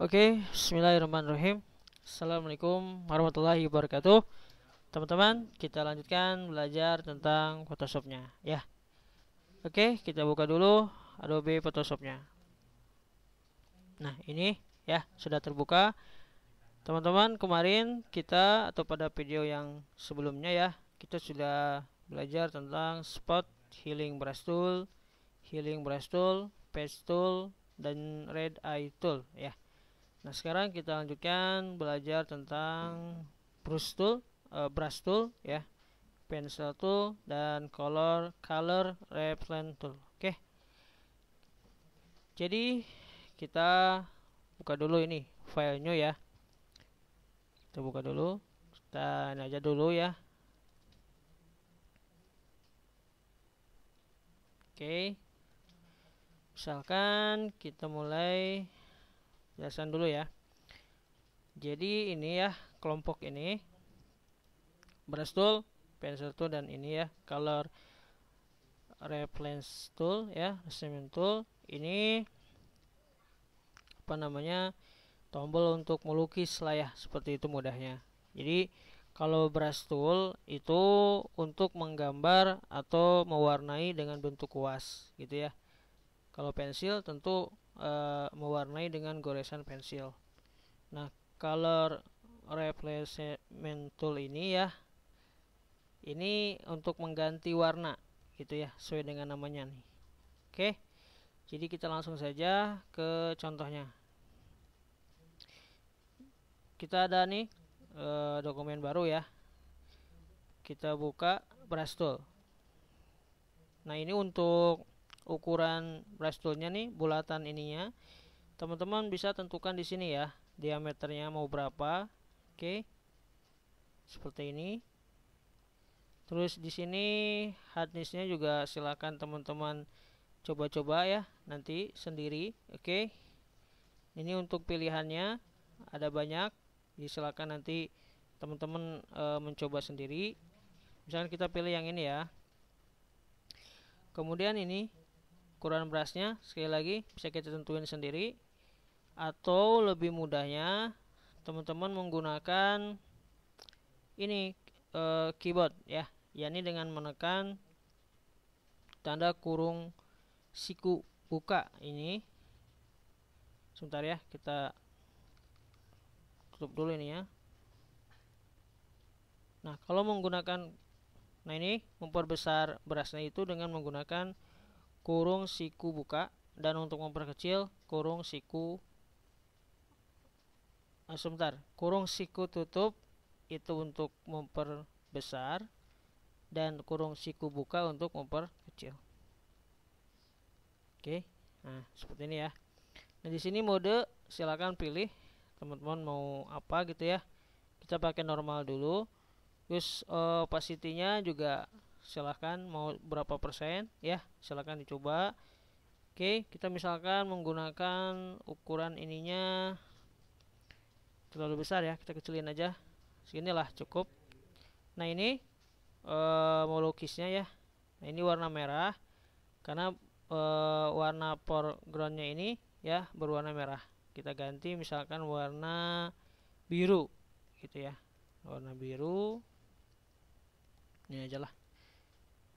Oke, okay, bismillahirrahmanirrahim. Assalamualaikum warahmatullahi wabarakatuh. Teman-teman, kita lanjutkan belajar tentang Photoshopnya ya. Oke, okay, kita buka dulu Adobe Photoshopnya. Nah, ini ya sudah terbuka. Teman-teman, kemarin kita atau pada video yang sebelumnya ya, kita sudah belajar tentang spot healing brush tool, healing brush tool, paste tool, dan red eye tool ya. Nah, sekarang kita lanjutkan belajar tentang brush tool, uh, brush tool ya, pencil tool dan color color reference tool. Oke. Okay. Jadi kita buka dulu ini filenya ya. Kita buka dulu. Kita ini aja dulu ya. Oke. Okay. Misalkan kita mulai Jelaskan dulu ya. Jadi ini ya kelompok ini brush tool, pencil tool dan ini ya color reference tool ya, resume tool. Ini apa namanya? tombol untuk melukis lah ya, seperti itu mudahnya. Jadi kalau brush tool itu untuk menggambar atau mewarnai dengan bentuk kuas gitu ya. Kalau pensil tentu uh, mewarnai dengan goresan pensil. Nah, color replacement tool ini ya ini untuk mengganti warna gitu ya sesuai dengan namanya nih oke jadi kita langsung saja ke contohnya kita ada nih e, dokumen baru ya kita buka brush tool nah ini untuk ukuran brush toolnya nih, bulatan ininya. Teman-teman bisa tentukan di sini ya, diameternya mau berapa. Oke. Seperti ini. Terus di sini hardnessnya juga silakan teman-teman coba-coba ya nanti sendiri. Oke. Ini untuk pilihannya ada banyak. Jadi silakan nanti teman-teman e, mencoba sendiri. misalnya kita pilih yang ini ya. Kemudian ini ukuran berasnya sekali lagi bisa kita tentuin sendiri atau lebih mudahnya teman-teman menggunakan ini e, keyboard ya yakni dengan menekan tanda kurung siku buka ini sebentar ya kita tutup dulu ini ya nah kalau menggunakan nah ini memperbesar berasnya itu dengan menggunakan kurung siku buka dan untuk memperkecil kurung siku eh, sebentar kurung siku tutup itu untuk memperbesar dan kurung siku buka untuk memperkecil oke okay. nah seperti ini ya nah di sini mode silakan pilih teman-teman mau apa gitu ya kita pakai normal dulu terus uh, opacity-nya juga silahkan mau berapa persen ya silahkan dicoba oke kita misalkan menggunakan ukuran ininya terlalu besar ya kita kecilin aja sinilah cukup nah ini e, mau lukisnya ya nah ini warna merah karena e, warna foregroundnya ini ya berwarna merah kita ganti misalkan warna biru gitu ya warna biru ini aja lah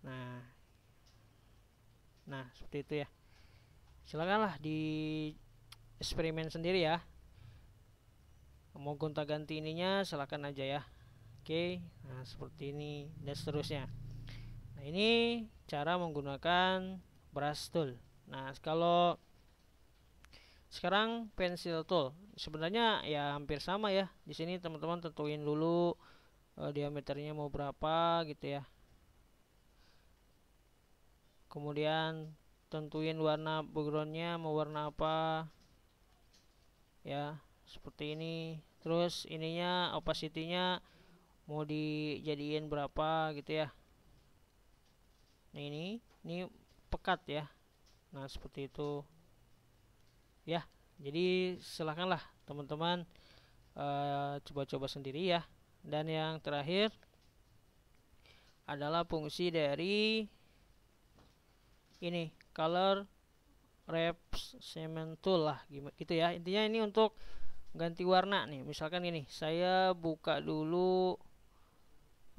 nah nah seperti itu ya silakanlah di eksperimen sendiri ya mau gonta ganti ininya silakan aja ya oke nah seperti ini dan seterusnya nah ini cara menggunakan brush tool nah kalau sekarang pensil tool sebenarnya ya hampir sama ya di sini teman-teman tentuin dulu e, diameternya mau berapa gitu ya kemudian tentuin warna backgroundnya mau warna apa ya seperti ini terus ininya opacity-nya mau dijadiin berapa gitu ya nah ini ini pekat ya nah seperti itu ya jadi silahkanlah teman-teman coba eh, coba-coba sendiri ya dan yang terakhir adalah fungsi dari ini color reps cement tool lah gitu ya intinya ini untuk ganti warna nih misalkan ini saya buka dulu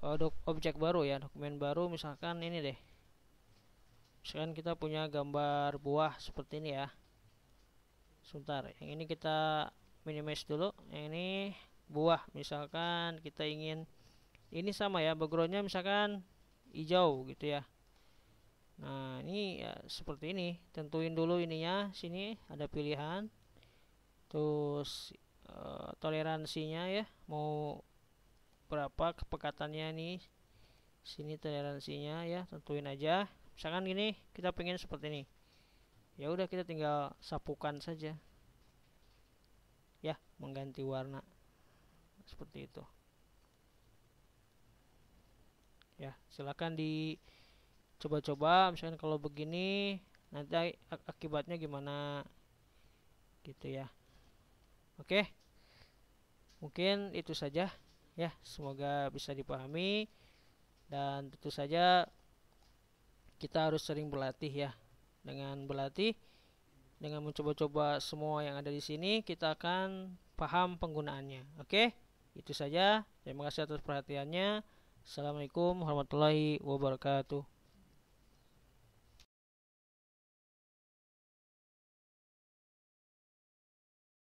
eh, objek baru ya dokumen baru misalkan ini deh misalkan kita punya gambar buah seperti ini ya sebentar yang ini kita minimize dulu yang ini buah misalkan kita ingin ini sama ya backgroundnya misalkan hijau gitu ya Nah, ini ya, seperti ini. Tentuin dulu ininya, sini ada pilihan. Terus uh, toleransinya ya, mau berapa kepekatannya nih. Sini toleransinya ya, tentuin aja. Misalkan gini, kita pengen seperti ini. Ya udah kita tinggal sapukan saja. Ya, mengganti warna. Seperti itu. Ya, silakan di coba-coba misalkan kalau begini nanti ak akibatnya gimana gitu ya oke mungkin itu saja ya semoga bisa dipahami dan tentu saja kita harus sering berlatih ya dengan berlatih dengan mencoba-coba semua yang ada di sini kita akan paham penggunaannya oke itu saja terima kasih atas perhatiannya assalamualaikum warahmatullahi wabarakatuh